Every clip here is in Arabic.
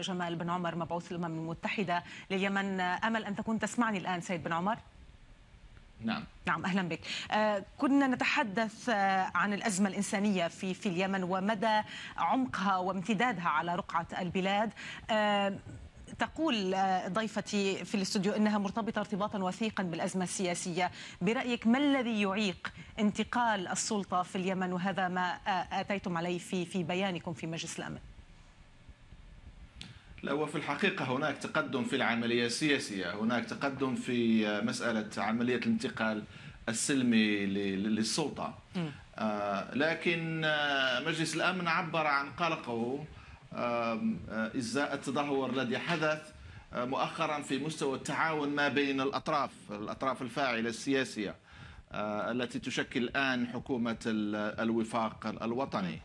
جمال بن عمر مبعوث الأمم المتحدة لليمن أمل أن تكون تسمعني الآن سيد بن عمر نعم نعم اهلا بك آه، كنا نتحدث آه، عن الازمه الانسانيه في في اليمن ومدى عمقها وامتدادها على رقعه البلاد آه، تقول ضيفتي في الاستوديو انها مرتبطه ارتباطا وثيقا بالازمه السياسيه، برايك ما الذي يعيق انتقال السلطه في اليمن وهذا ما اتيتم عليه في في بيانكم في مجلس الامن؟ لا وفي الحقيقة هناك تقدم في العملية السياسية هناك تقدم في آه، مسألة عملية الانتقال السلمي للسلطة آه، لكن آه، مجلس الأمن عبر عن قلقه إزاء التدهور الذي حدث مؤخرا في مستوى التعاون ما بين الأطراف الأطراف الفاعلة السياسية التي تشكل الآن حكومة الوفاق الوطني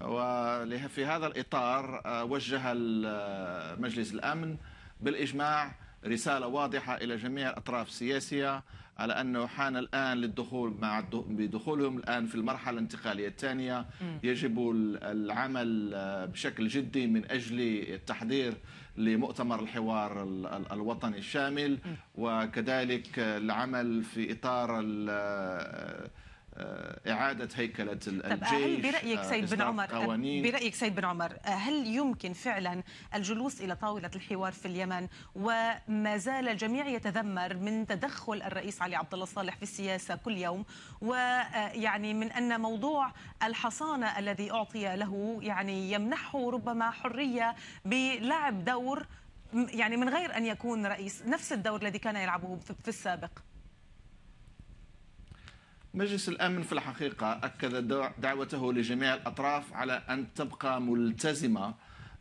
وفي هذا الإطار آه، وجه آه، مجلس الأمن بالإجماع رسالة واضحة إلى جميع الأطراف السياسية على أنه حان الآن للدخول مع بدخولهم الآن في المرحلة الانتقالية الثانية يجب العمل آه، بشكل جدي من أجل التحضير لمؤتمر الحوار الوطني الشامل وكذلك العمل في إطار آه، إعادة هيكلة الجيش هل برأيك آه، سيد بن عمر قوانين. برأيك سيد بن عمر هل يمكن فعلا الجلوس إلى طاولة الحوار في اليمن وما زال الجميع يتذمر من تدخل الرئيس علي عبد الله صالح في السياسة كل يوم ويعني من أن موضوع الحصانة الذي أعطي له يعني يمنحه ربما حرية بلعب دور يعني من غير أن يكون رئيس نفس الدور الذي كان يلعبه في السابق مجلس الأمن في الحقيقة أكد دعوته لجميع الأطراف على أن تبقى ملتزمة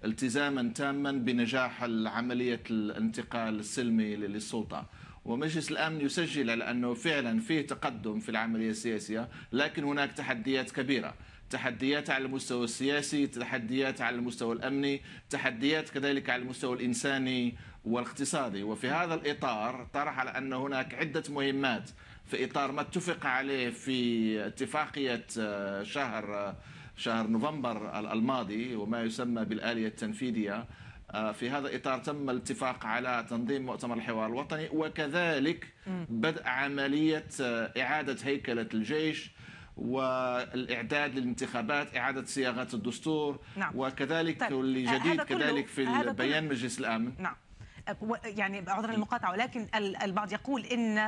التزاما تاما بنجاح عملية الانتقال السلمي للسلطة ومجلس الامن يسجل على انه فعلا فيه تقدم في العمليه السياسيه لكن هناك تحديات كبيره تحديات على المستوى السياسي تحديات على المستوى الامني تحديات كذلك على المستوى الانساني والاقتصادي وفي هذا الاطار طرح على ان هناك عده مهمات في اطار ما اتفق عليه في اتفاقيه آه، شهر آه، شهر نوفمبر الماضي وما يسمى بالاليه التنفيذيه آه، في هذا الإطار تم الاتفاق على تنظيم مؤتمر الحوار الوطني وكذلك بدء عملية إعادة هيكلة الجيش والإعداد للانتخابات إعادة صياغة الدستور نعم. وكذلك طيب. واللي جديد كذلك في بيان مجلس الأمن نعم. يعني عذرا المقاطعه ولكن البعض يقول ان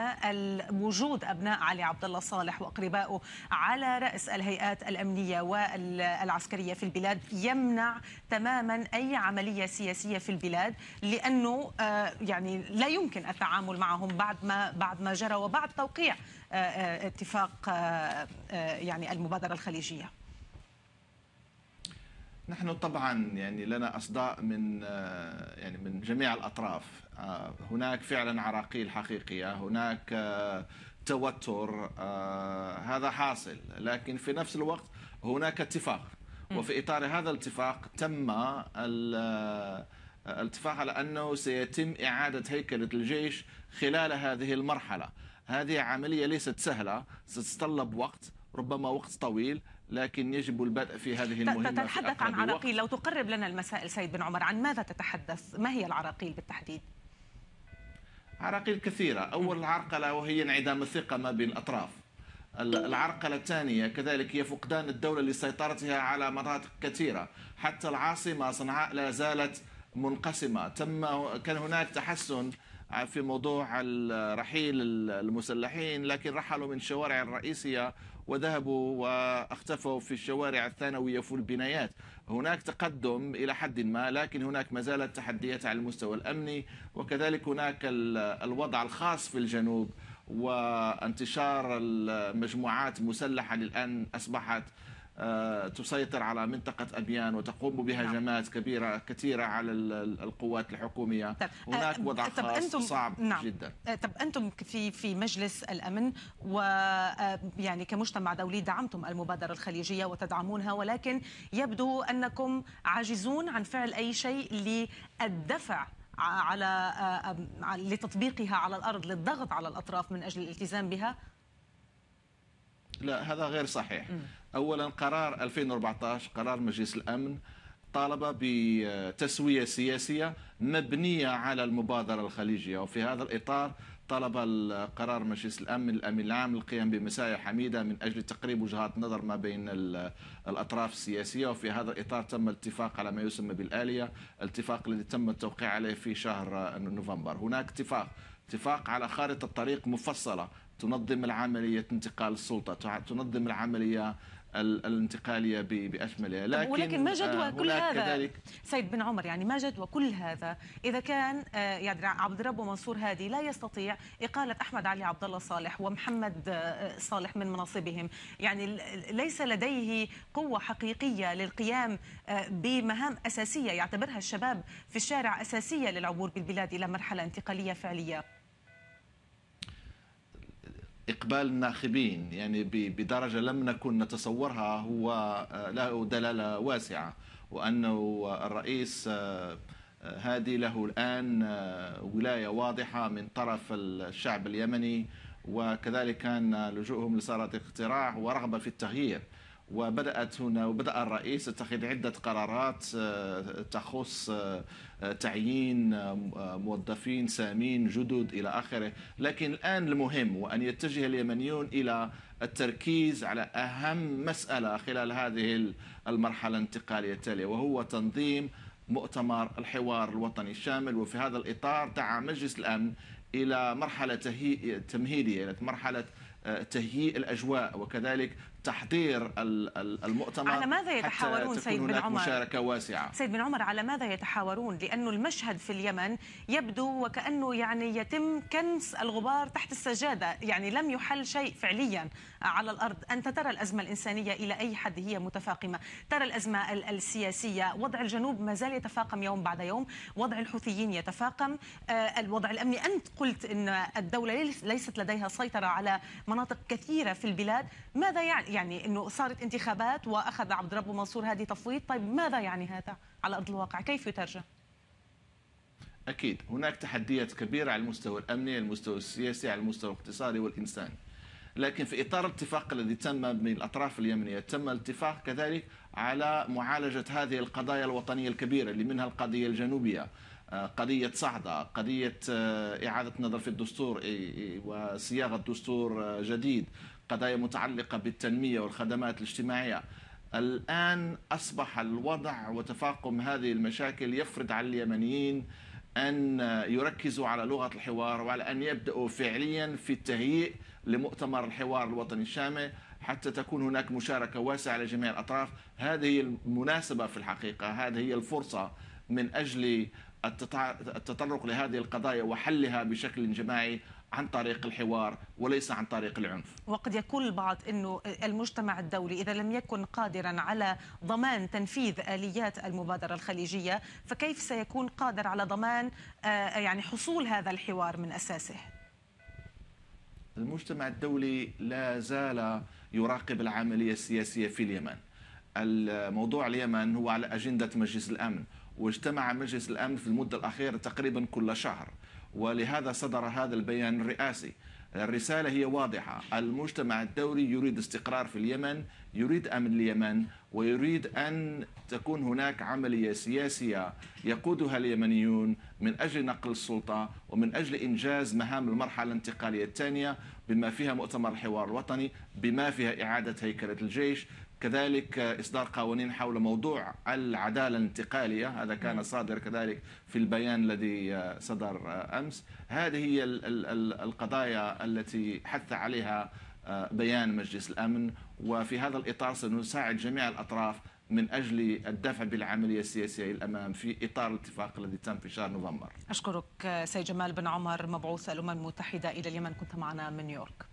وجود ابناء علي عبد الله صالح واقربائه على راس الهيئات الامنيه والعسكريه في البلاد يمنع تماما اي عمليه سياسيه في البلاد لانه آه، يعني لا يمكن التعامل معهم بعد ما بعد ما جرى وبعد توقيع آه، آه، اتفاق يعني المبادره الخليجيه نحن طبعا يعني لنا اصداء من آه، يعني من جميع الاطراف آه، هناك فعلا عراقيل حقيقيه هناك آه، توتر هذا حاصل لكن في نفس الوقت هناك اتفاق وفي اطار هذا الاتفاق تم الاتفاق على انه سيتم اعاده هيكله الجيش خلال هذه المرحله هذه عمليه ليست سهله ستتطلب وقت ربما وقت طويل لكن يجب البدء في هذه المهمة تتحدث عن عراقيل لو تقرب لنا المسائل سيد بن عمر عن ماذا تتحدث ما هي العراقيل بالتحديد عراقيل كثيرة أول عرقلة وهي انعدام الثقة ما بين الأطراف طيب. العرقلة الثانية كذلك هي فقدان الدولة لسيطرتها على مناطق كثيرة حتى العاصمة صنعاء لا زالت منقسمة تم كان هناك تحسن في موضوع رحيل المسلحين لكن رحلوا من الشوارع الرئيسية وذهبوا واختفوا في الشوارع الثانوية في البنايات هناك تقدم إلى حد ما لكن هناك ما زالت تحديات على المستوى الأمني وكذلك هناك الوضع الخاص في الجنوب وانتشار المجموعات المسلحة الآن أصبحت آه، تسيطر على منطقة أبيان وتقوم بهجمات نعم. كبيرة كثيرة على القوات الحكومية طب آه، هناك وضع طب خاص أنتم صعب نعم. جدا آه، طب أنتم في في مجلس الأمن ويعني كمجتمع دولي دعمتم المبادرة الخليجية وتدعمونها ولكن يبدو أنكم عاجزون عن فعل أي شيء للدفع على لتطبيقها على الأرض للضغط على الأطراف من أجل الالتزام بها لا هذا غير صحيح م. اولا قرار 2014 قرار مجلس الامن طالب بتسويه سياسيه مبنيه على المبادره الخليجيه وفي هذا الاطار طلب قرار مجلس الامن الامين العام القيام بمسايا حميده من اجل تقريب وجهات نظر ما بين الاطراف السياسيه وفي هذا الاطار تم الاتفاق على ما يسمى بالاليه الاتفاق الذي تم التوقيع عليه في شهر نوفمبر هناك اتفاق اتفاق على خارطه طريق مفصله تنظم العملية انتقال السلطة تنظم العملية الانتقاليه باكملها لكن ولكن ما جدوى آه، كل هذا كذلك سيد بن عمر يعني ما جدوى كل هذا اذا كان يعني عبد ربه منصور هادي لا يستطيع اقاله احمد علي عبد الله صالح ومحمد آه، صالح من مناصبهم يعني ليس لديه قوه حقيقيه للقيام بمهام اساسيه يعتبرها الشباب في الشارع اساسيه للعبور بالبلاد الى مرحله انتقاليه فعليه إقبال الناخبين يعني بدرجة لم نكن نتصورها هو آه، له دلالة واسعة وأنه الرئيس آه، آه، هادي له الآن ولاية واضحة من طرف الشعب اليمني وكذلك كان لجوءهم لصالة اقتراع ورغبة في التغيير وبدأت هنا وبدأ الرئيس يتخذ عدة قرارات آه، تخص آه، تعيين آه، موظفين سامين جدد إلى آخره لكن الآن المهم وأن يتجه اليمنيون إلى التركيز على أهم مسألة خلال هذه المرحلة الانتقالية التالية وهو تنظيم مؤتمر الحوار الوطني الشامل وفي هذا الإطار دعا مجلس الأمن إلى مرحلة تمهيدية إلى مرحلة تهيئ الأجواء وكذلك تحضير المؤتمر على ماذا يتحاورون سيد بن عمر؟ مشاركة واسعة سيد بن عمر على ماذا يتحاورون؟ لانه المشهد في اليمن يبدو وكأنه يعني يتم كنس الغبار تحت السجادة يعني لم يحل شيء فعليا على الأرض أنت ترى الأزمة الإنسانية إلى أي حد هي متفاقمة ترى الأزمة السياسية وضع الجنوب ما زال يتفاقم يوم بعد يوم وضع الحوثيين يتفاقم آه، الوضع الأمني أنت قلت أن الدولة ليست لديها سيطرة على مناطق كثيرة في البلاد ماذا يعني يعني انه صارت انتخابات واخذ عبد ربه منصور هذه تفويض طيب ماذا يعني هذا على ارض الواقع كيف يترجم اكيد هناك تحديات كبيره على المستوى الامني على المستوى السياسي على المستوى الاقتصادي والانساني لكن في اطار الاتفاق الذي تم من الاطراف اليمنيه تم الاتفاق كذلك على معالجه هذه القضايا الوطنيه الكبيره اللي منها القضيه الجنوبيه آه، قضية صعدة قضية آه، إعادة نظر في الدستور وصياغة دستور آه، جديد قضايا متعلقة بالتنمية والخدمات الاجتماعية الآن أصبح الوضع وتفاقم هذه المشاكل يفرض على اليمنيين أن يركزوا على لغة الحوار وعلى أن يبدأوا فعليا في التهيئ لمؤتمر الحوار الوطني الشامل حتى تكون هناك مشاركة واسعة لجميع الأطراف هذه المناسبة في الحقيقة هذه هي الفرصة من أجل التطرق لهذه القضايا وحلها بشكل جماعي عن طريق الحوار وليس عن طريق العنف وقد يقول البعض أنه المجتمع الدولي إذا لم يكن قادرا على ضمان تنفيذ آليات المبادرة الخليجية فكيف سيكون قادر على ضمان آه، يعني حصول هذا الحوار من أساسه المجتمع الدولي لا زال يراقب العملية السياسية في اليمن الموضوع اليمن هو على أجندة مجلس الأمن واجتمع مجلس الأمن في المدة الأخيرة تقريبا كل شهر ولهذا صدر هذا البيان الرئاسي الرسالة هي واضحة المجتمع الدولي يريد استقرار في اليمن يريد أمن اليمن ويريد أن تكون هناك عملية سياسية يقودها اليمنيون من أجل نقل السلطة ومن أجل إنجاز مهام المرحلة الانتقالية الثانية بما فيها مؤتمر الحوار الوطني بما فيها إعادة هيكلة الجيش كذلك إصدار قوانين حول موضوع العدالة الانتقالية هذا كان نعم. صادر كذلك في البيان الذي صدر أمس هذه هي القضايا التي حث عليها آه، بيان مجلس الأمن وفي هذا الإطار سنساعد جميع الأطراف من اجل الدفع بالعمليه السياسيه الامام في اطار الاتفاق الذي تم في شهر نوفمبر. اشكرك آه، سيد جمال بن عمر مبعوث الامم المتحده الى اليمن كنت معنا من نيويورك.